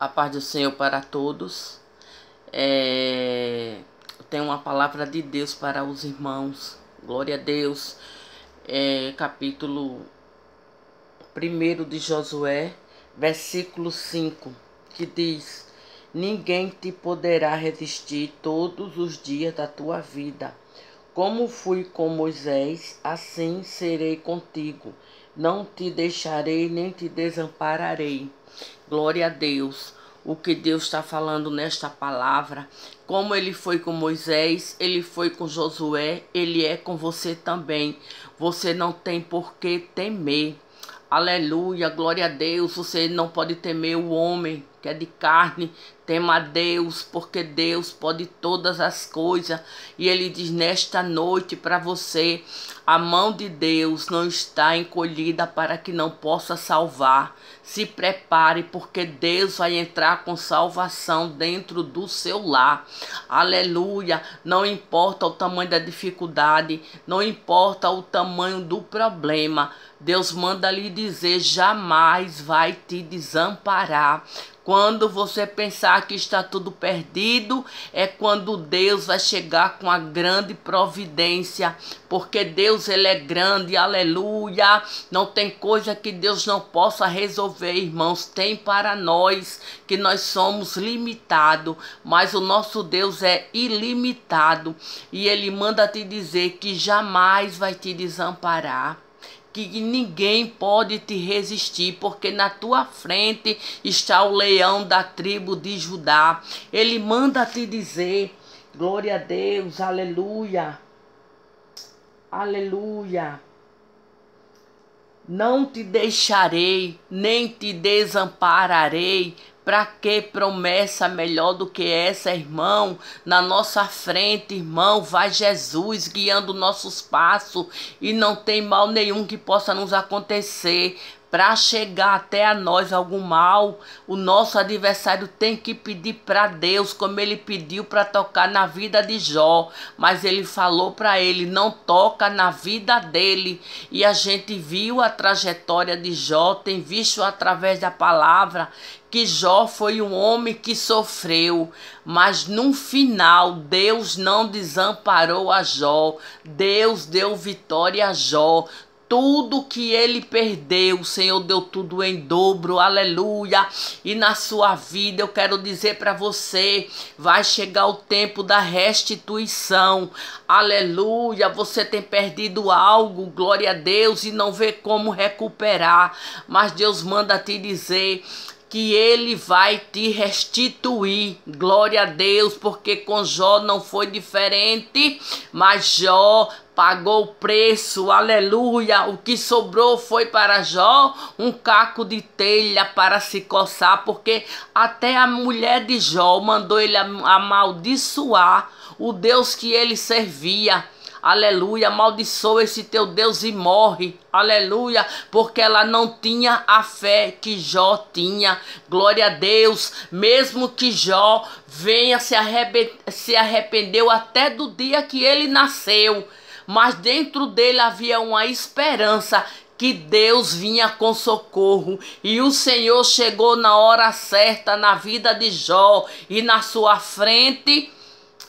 A paz do Senhor para todos. É, tem uma palavra de Deus para os irmãos. Glória a Deus. É, capítulo 1 de Josué, versículo 5, que diz: Ninguém te poderá resistir todos os dias da tua vida. Como fui com Moisés, assim serei contigo não te deixarei nem te desampararei. Glória a Deus. O que Deus está falando nesta palavra. Como ele foi com Moisés, ele foi com Josué, ele é com você também. Você não tem por que temer. Aleluia, glória a Deus. Você não pode temer o homem que é de carne, tema a Deus, porque Deus pode todas as coisas. E ele diz nesta noite para você: a mão de Deus não está encolhida para que não possa salvar. Se prepare, porque Deus vai entrar com salvação dentro do seu lar. Aleluia! Não importa o tamanho da dificuldade, não importa o tamanho do problema. Deus manda lhe dizer: jamais vai te desamparar quando você pensar que está tudo perdido, é quando Deus vai chegar com a grande providência, porque Deus ele é grande, aleluia. Não tem coisa que Deus não possa resolver, irmãos. Tem para nós que nós somos limitados, mas o nosso Deus é ilimitado e ele manda te dizer que jamais vai te desamparar que ninguém pode te resistir, porque na tua frente está o leão da tribo de Judá. Ele manda te dizer: glória a Deus, aleluia, aleluia. Não te deixarei, nem te desampararei para que promessa melhor do que essa, irmão? Na nossa frente, irmão, vai Jesus guiando nossos passos e não tem mal nenhum que possa nos acontecer. Para chegar até a nós algum mal, o nosso adversário tem que pedir para Deus, como ele pediu para tocar na vida de Jó, mas ele falou para ele: não toca na vida dele. E a gente viu a trajetória de Jó, tem visto através da palavra que Jó foi um homem que sofreu, mas no final Deus não desamparou a Jó, Deus deu vitória a Jó tudo que ele perdeu, o Senhor deu tudo em dobro, aleluia. E na sua vida eu quero dizer para você: vai chegar o tempo da restituição, aleluia. Você tem perdido algo, glória a Deus, e não vê como recuperar, mas Deus manda te dizer: que ele vai te restituir. Glória a Deus, porque com Jó não foi diferente, mas Jó pagou o preço, aleluia. O que sobrou foi para Jó um caco de telha para se coçar, porque até a mulher de Jó mandou ele amaldiçoar o Deus que ele servia aleluia, maldiçoa esse teu Deus e morre, aleluia, porque ela não tinha a fé que Jó tinha, glória a Deus, mesmo que Jó venha se, se arrependeu até do dia que ele nasceu, mas dentro dele havia uma esperança que Deus vinha com socorro e o Senhor chegou na hora certa na vida de Jó e na sua frente,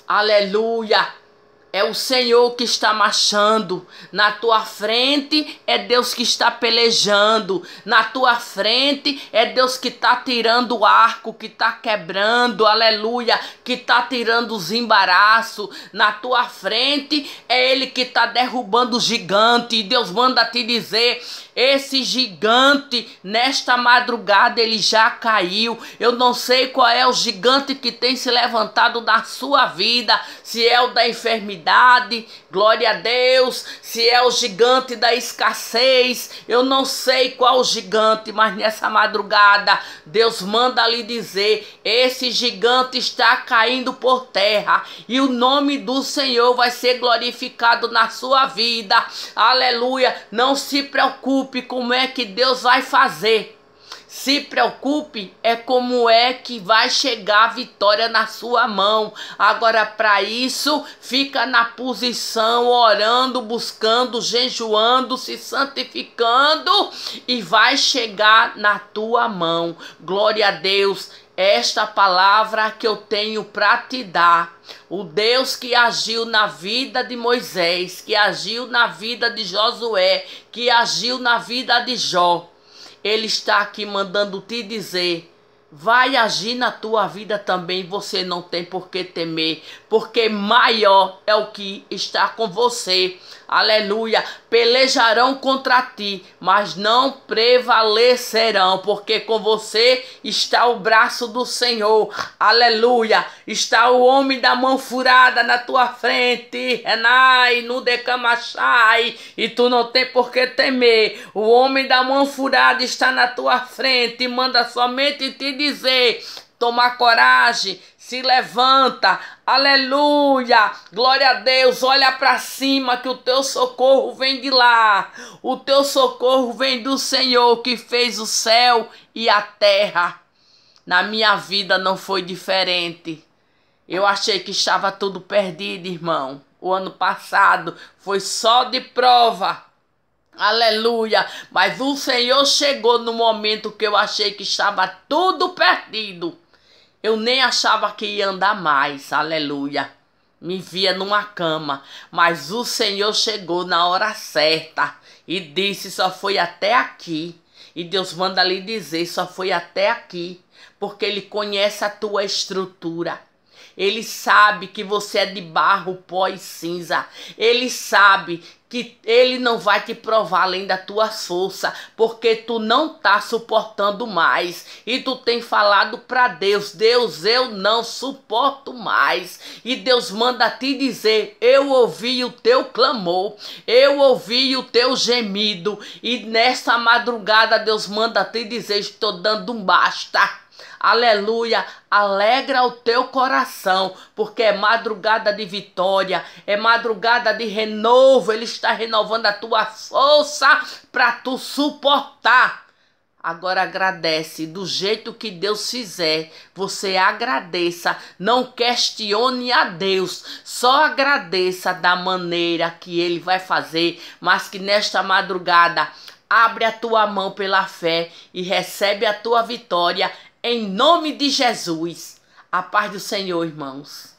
aleluia, é o Senhor que está marchando na tua frente, é Deus que está pelejando na tua frente, é Deus que está tirando o arco, que está quebrando, aleluia, que está tirando os embaraços na tua frente, é Ele que está derrubando o gigante. E Deus manda te dizer: esse gigante nesta madrugada ele já caiu. Eu não sei qual é o gigante que tem se levantado na sua vida, se é o da enfermidade prosperidade, glória a Deus. Se é o gigante da escassez, eu não sei qual gigante, mas nessa madrugada Deus manda lhe dizer: esse gigante está caindo por terra e o nome do Senhor vai ser glorificado na sua vida. Aleluia! Não se preocupe como é que Deus vai fazer. Se preocupe é como é que vai chegar a vitória na sua mão. Agora para isso, fica na posição orando, buscando, jejuando, se santificando e vai chegar na tua mão. Glória a Deus esta palavra que eu tenho para te dar. O Deus que agiu na vida de Moisés, que agiu na vida de Josué, que agiu na vida de Jó, ele está aqui mandando te dizer vai agir na tua vida também. Você não tem por que temer, porque maior é o que está com você. Aleluia. Pelejarão contra ti, mas não prevalecerão, porque com você está o braço do Senhor. Aleluia. Está o homem da mão furada na tua frente. Renai, no decamachai, e tu não tem por que temer. O homem da mão furada está na tua frente, manda somente te dizer: toma coragem, se levanta, aleluia, glória a Deus, olha para cima que o teu socorro vem de lá, o teu socorro vem do Senhor que fez o céu e a terra. Na minha vida não foi diferente. Eu achei que estava tudo perdido, irmão. O ano passado foi só de prova. Aleluia. Mas o Senhor chegou no momento que eu achei que estava tudo perdido. Eu nem achava que ia andar mais. Aleluia. Me via numa cama. Mas o Senhor chegou na hora certa e disse: só foi até aqui. E Deus manda lhe dizer: só foi até aqui. Porque Ele conhece a tua estrutura. Ele sabe que você é de barro, pó e cinza. Ele sabe que ele não vai te provar além da tua força, porque tu não tá suportando mais. E tu tem falado para Deus, Deus, eu não suporto mais. E Deus manda te dizer, eu ouvi o teu clamor, eu ouvi o teu gemido. E nessa madrugada Deus manda te dizer, estou dando um basta. Aleluia! Alegra o teu coração, porque é madrugada de vitória, é madrugada de renovo. Ele está renovando a tua força para tu suportar. Agora agradece do jeito que Deus fizer. Você agradeça, não questione a Deus. Só agradeça da maneira que ele vai fazer, mas que nesta madrugada abre a tua mão pela fé e recebe a tua vitória em nome de Jesus. A paz do Senhor, irmãos.